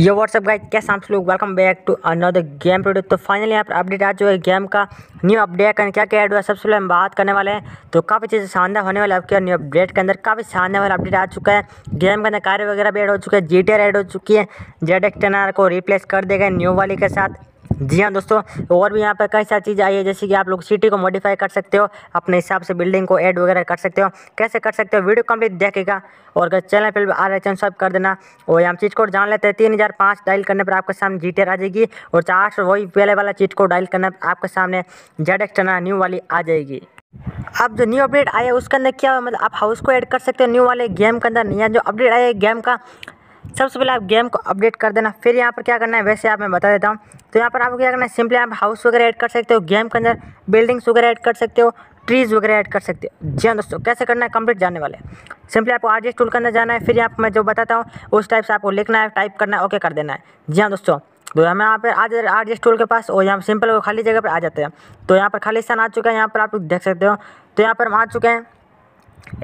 ये what's up guys कैसे आप लोग welcome back to another game product तो फाइनली यहाँ पर अपडेट आ जो है गेम का न्यू अपडेट क्या क्या ऐड हुआ है सबसे पहले हम बात करने वाले हैं तो काफ़ी चीज़ें शानदार होने वाले आपके न्यू अपडेट के अंदर काफ़ी शानदार वाला अपडेट आ चुका है गेम के अंदर कार्य वगैरह भी एड हो चुका है जी टी एड हो चुकी है जेड एक्सटेनर को रिप्लेस कर देगा न्यू वाली के साथ जी हाँ दोस्तों और भी यहाँ पर कई सारी चीज़ आई है जैसे कि आप लोग सिटी को मॉडिफाई कर सकते हो अपने हिसाब से बिल्डिंग को ऐड वगैरह कर सकते हो कैसे कर सकते हो वीडियो कंप्लीट देखेगा और अगर चैनल पर आ रहे चैनल सब कर देना और यहाँ चीट कोड जान लेते हैं तीन हज़ार पाँच डायल करने पर आपके सामने जी आ जाएगी और चार सौ वही पहले वाला चीट कोड डायल करने पर आपके सामने जेड एक्सटर्ना न्यू वाली आ जाएगी अब जो न्यू अपडेट आया है उसके अंदर क्या मतलब आप हाउस को ऐड कर सकते हो न्यू वाले गेम के अंदर या जो अपडेट आया है गेम का सबसे पहले आप गेम को अपडेट कर देना फिर यहाँ पर क्या करना है वैसे आप मैं बता देता हूँ तो यहाँ पर आपको क्या करना है सिंपली आप हाउस वगैरह ऐड कर सकते हो गेम के अंदर बिल्डिंग्स वगैरह ऐड कर सकते हो ट्रीज़ वगैरह ऐड कर सकते हो जी हाँ दोस्तों कैसे करना है कंप्लीट जानने वाले सिंपली आपको आर टूल के अंदर जाना है फिर यहाँ पर मैं जो बताता हूँ उस टाइप से आपको लिखना है टाइप करना है ओके कर देना है जी हाँ दोस्तों तो हम यहाँ पर आज आर टूल के पास और यहाँ सिंपल खाली जगह पर आ जाते हैं तो यहाँ पर खाली स्थान आ चुका है यहाँ पर आप देख सकते हो तो यहाँ पर हम आ चुके हैं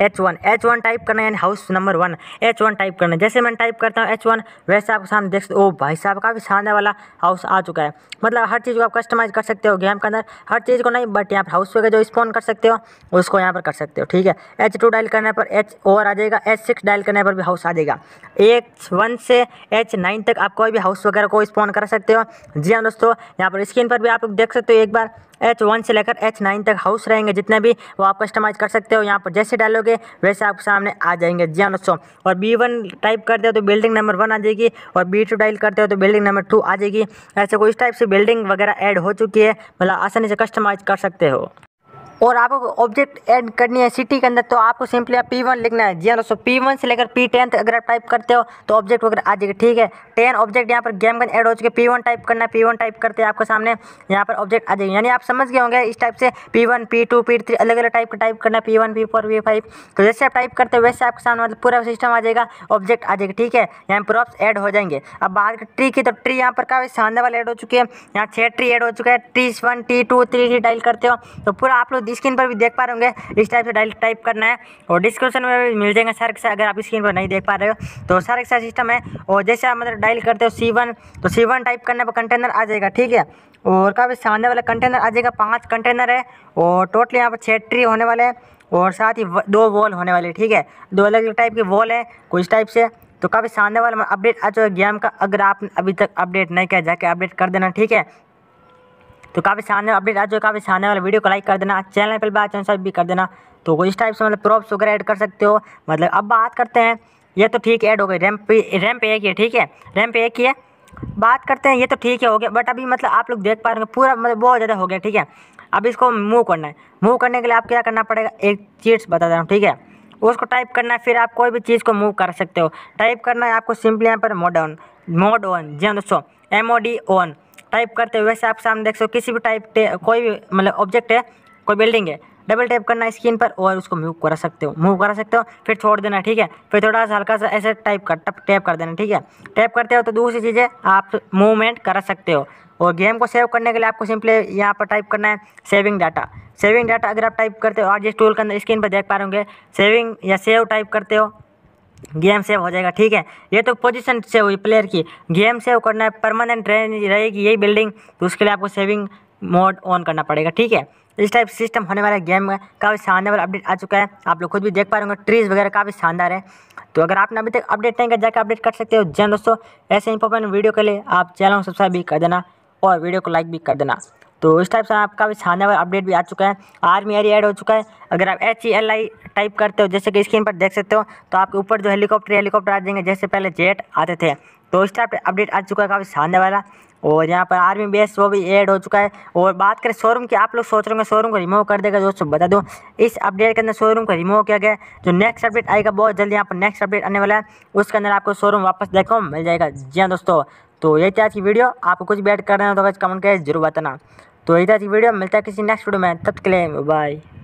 H one H one type करना यानी house number one H one type करना जैसे मैं टाइप करता हूँ एच वन वैसे आपके सामने देख सकते हो भाई साहब काफ़ी शानदार वाला हाउस आ चुका है मतलब हर चीज़ को आप कस्टमाइज़ कर सकते हो गेम के अंदर हर चीज़ को नहीं बट यहाँ पर हाउस पे जो स्पॉन कर सकते हो उसको यहाँ पर कर सकते हो ठीक है एच टू डायल करने पर एच ओवर आ जाएगा एच सिक्स डायल करने पर भी हाउस आ जाएगा एच वन से एच नाइन तक आप कोई भी हाउस वगैरह को स्पॉन कर सकते हो जी हाँ दोस्तों यहाँ पर स्क्रीन पर भी आप देख सकते हो एक बार एच वन से लेकर एच नाइन तक हाउस रहेंगे जितने भी वो आप कस्टमाइज कर सकते हो यहाँ पर जैसे डालोगे वैसे आपके सामने आ जाएंगे जी हाँ दोस्तों और बी वन टाइप करते हो तो बिल्डिंग नंबर वन आ जाएगी और बी टू डाइल करते हो तो बिल्डिंग नंबर टू आ जाएगी ऐसे कोई इस टाइप से बिल्डिंग वगैरह एड हो चुकी है मतलब आसानी से कस्टमाइज कर सकते हो और आपको ऑब्जेक्ट ऐड करनी है सिटी के अंदर तो आपको सिंपली आप पी वन लिखना है जी हाँ दोस्तों पी वन से लेकर पी टेन तक अगर आप टाइप करते हो तो ऑब्जेक्ट वगैरह आ जाएगा ठीक है टेन ऑब्जेक्ट यहाँ पर गेम अंदर ऐड हो चुके पी वन टाइप करना है पी वन टाइप करते हैं आपके सामने यहाँ पर ऑब्जेक्ट आ जाएगी यानी आप समझ गए होंगे इस टाइप से P one P two P three अलग अलग टाइप का टाइप करना है P one P four P five तो जैसे आप टाइप करते हो वैसे आपके सामने मतलब पूरा सिस्टम आ जाएगा ऑब्जेक्ट आ जाएगा ठीक है यहाँ प्रॉप्स एड हो जाएंगे अब बाहर ट्री की तो ट्री यहाँ पर काफ़ी शानदार वाले ऐड हो चुके हैं यहाँ छः ट्री एड हो चुका है tree one T two three three करते हो तो पूरा आप लोग आपकी स्क्रीन पर भी देख पा रहे होंगे इस टाइप से डायरेक्ट टाइप करना है और डिस्क्रिप्शन में भी मिल जाएंगे सर एक्सरसाइज अगर आप स्क्रीन पर नहीं देख पा रहे हो तो सर एक्सरसाइज सिस्टम है और जैसे आप मतलब डायल करते हो सी तो सी टाइप करने पर कंटेनर आ जाएगा ठीक है और काफ़ी सामने वाला कंटेनर आ जाएगा पाँच कंटेनर है और टोटल यहाँ पर छः ट्री होने वाले हैं और साथ ही दो वॉल होने वाले ठीक है दो अलग अलग टाइप के वॉल है कुछ टाइप से तो काफ़ी सामने वाला अपडेट मतलब आ चुका है गेम का अगर आप अभी तक अपडेट नहीं किया जाके अपडेट कर देना ठीक है तो काफ़ी सामने अपडेट आ जो काफ़ी सामने वाला वीडियो को लाइक कर देना चैनल पर बात चैनल भी कर देना तो इस टाइप से मतलब प्रॉप्स वगैरह ऐड कर सकते हो मतलब अब बात करते हैं ये तो ठीक ऐड हो गई रैम रैम पे एक ही ठीक है रैम पे एक ही है बात करते हैं ये तो ठीक है हो गया बट अभी मतलब आप लोग देख पा रहे हो पूरा मतलब बहुत ज़्यादा हो गया ठीक है अब इसको मूव करना है मूव करने के लिए आप क्या करना पड़ेगा एक चीट्स बता दे रहा हूँ ठीक है उसको टाइप करना है फिर आप कोई भी चीज़ को मूव कर सकते हो टाइप करना है आपको सिंपली यहाँ पर मोड ऑन मोड ऑन जी हाँ दोस्तों M O D on type करते हैं वैसे आप सामने देख सो किसी भी टाइप कोई भी मतलब ऑब्जेक्ट है कोई बिल्डिंग है डबल टैप करना स्क्रीन पर और उसको मूव करा सकते हो मूव करा सकते हो फिर छोड़ देना ठीक है फिर थोड़ा सा हल्का सा ऐसे टाइप कर टप टैप कर देना ठीक है टैप करते हो तो दूसरी चीज़ें आप मूवमेंट करा सकते हो और गेम को सेव करने के लिए आपको सिंपली यहाँ पर टाइप करना है सेविंग डाटा सेविंग डाटा अगर आप टाइप करते हो आज इस टूल के अंदर स्क्रीन पर देख पा रहे होंगे सेविंग या सेव टाइप करते हो गेम सेव हो जाएगा ठीक है ये तो पोजीशन सेव हुई प्लेयर की गेम सेव करना है परमानेंट रहेगी यही बिल्डिंग तो उसके लिए आपको सेविंग मोड ऑन करना पड़ेगा ठीक है इस टाइप सिस्टम होने वाला गेम में काफ़ी शानदार अपडेट आ चुका है आप लोग खुद भी देख पा रहे होंगे ट्रीज़ वगैरह काफ़ी शानदार है तो अगर आपने अभी तक अपडेट नहीं कर जाकर अपडेट कर सकते हो जैन दोस्तों ऐसे इंपॉर्टेंट वीडियो के लिए आप चैनल को सब्सक्राइब भी कर देना और वीडियो को लाइक भी कर देना तो इस टाइप से आपका भी छाने वाला अपडेट भी आ चुका है आर्मी एरिया ऐड हो चुका है अगर आप H E L I type करते हो जैसे कि स्क्रीन पर देख सकते हो तो आपके ऊपर जो हेलीकॉप्टर हेलीकॉप्टर आ जाएंगे जैसे पहले जेट आते थे तो इस टाइप अपडेट आ चुका है काफ़ी छाने वाला और यहाँ पर आर्मी बेस वो भी ऐड हो चुका है और बात करें शोरूम की आप लोग सोच रहे हो शोरूम को रिमूव कर देगा दोस्तों बता दूँ इस अपडेट के अंदर शोरूम को रिमूव किया गया जो नेक्स्ट अपडेट आएगा बहुत जल्दी यहाँ पर नेक्स्ट अपडेट आने वाला है उसके अंदर आपको शोरूम वापस देखो मिल जाएगा जी हाँ दोस्तों तो ये थी वीडियो आपको कुछ भी ऐड करना हो तो कमेंट करें जरूर बताना तो इधर वीडियो मिलता है किसी नेक्स्ट वीडियो में तब के लिए बाय